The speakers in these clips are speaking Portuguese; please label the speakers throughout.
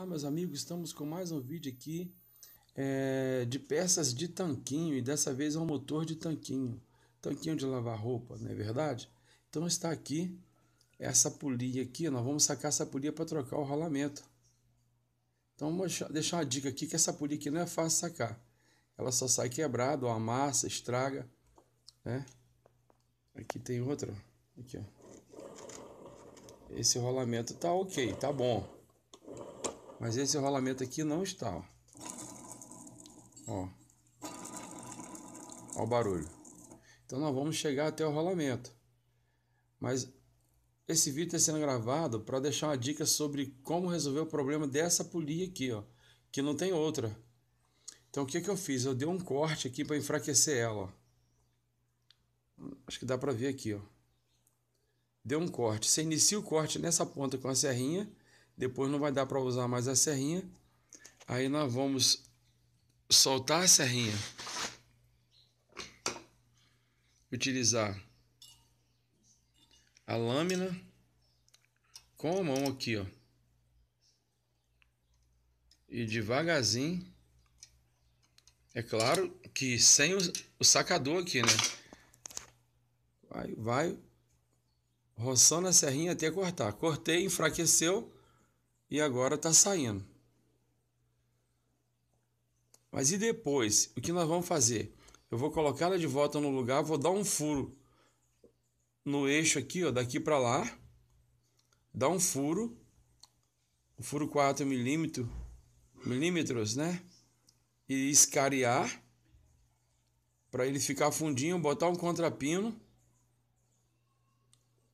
Speaker 1: Olá meus amigos, estamos com mais um vídeo aqui é, de peças de tanquinho e dessa vez é um motor de tanquinho, tanquinho de lavar roupa, não é verdade? Então está aqui essa polia aqui, nós vamos sacar essa polia para trocar o rolamento. Então vou deixar uma dica aqui que essa polia aqui não é fácil sacar, ela só sai quebrada, ou amassa, estraga, né? Aqui tem outra, aqui ó. Esse rolamento tá ok, tá bom. Mas esse rolamento aqui não está, ó. Ó. Ó o barulho. Então nós vamos chegar até o rolamento. Mas esse vídeo está sendo gravado para deixar uma dica sobre como resolver o problema dessa polia aqui, ó. Que não tem outra. Então o que, que eu fiz? Eu dei um corte aqui para enfraquecer ela, ó. Acho que dá para ver aqui, ó. Deu um corte. Você inicia o corte nessa ponta com a serrinha depois não vai dar para usar mais a serrinha. Aí nós vamos soltar a serrinha. Utilizar a lâmina com a mão aqui, ó. E devagarzinho. É claro que sem o, sacador aqui, né? Vai, vai roçando a serrinha até cortar. Cortei, enfraqueceu e agora está saindo. Mas e depois? O que nós vamos fazer? Eu vou colocar ela de volta no lugar, vou dar um furo no eixo aqui, ó, daqui para lá. Dar um furo. Um furo 4 milímetros, milímetros, né? E escariar para ele ficar fundinho, botar um contrapino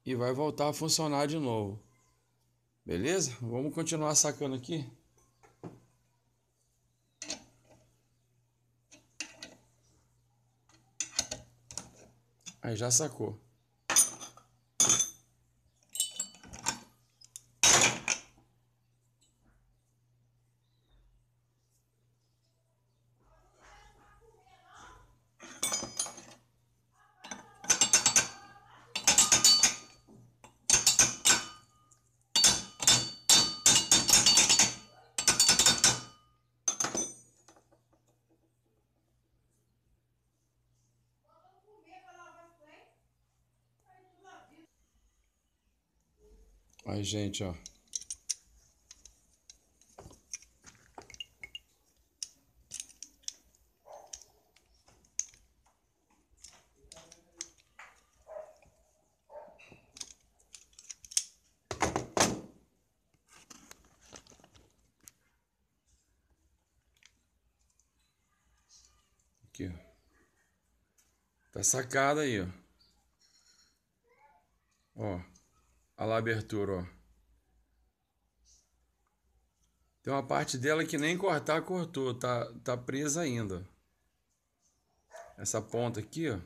Speaker 1: e vai voltar a funcionar de novo. Beleza? Vamos continuar sacando aqui. Aí já sacou. Aí, gente, ó. Aqui, ó. Tá sacada aí, ó. Ó. Olha lá a abertura, ó. Tem uma parte dela que nem cortar, cortou. Tá, tá presa ainda. Essa ponta aqui, ó.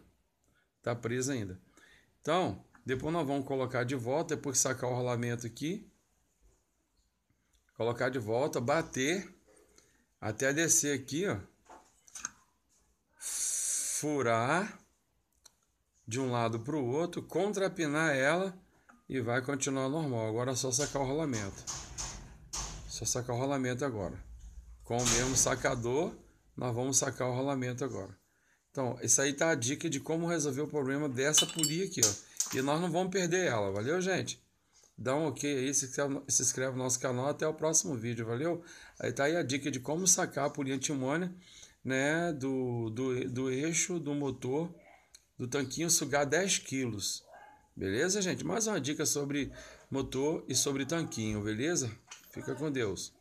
Speaker 1: Tá presa ainda. Então, depois nós vamos colocar de volta. Depois que sacar o rolamento aqui. Colocar de volta, bater. Até descer aqui, ó. Furar de um lado para o outro, contrapinar ela e vai continuar normal. Agora é só sacar o rolamento. Só sacar o rolamento agora. Com o mesmo sacador, nós vamos sacar o rolamento agora. Então, isso aí tá a dica de como resolver o problema dessa polia aqui, ó. E nós não vamos perder ela, valeu, gente? Dá um ok aí, se inscreve, se inscreve no nosso canal, até o próximo vídeo, valeu? Aí tá aí a dica de como sacar a polia antimônia, né, do, do, do eixo do motor do tanquinho sugar 10 quilos. Beleza, gente? Mais uma dica sobre motor e sobre tanquinho, beleza? Fica com Deus.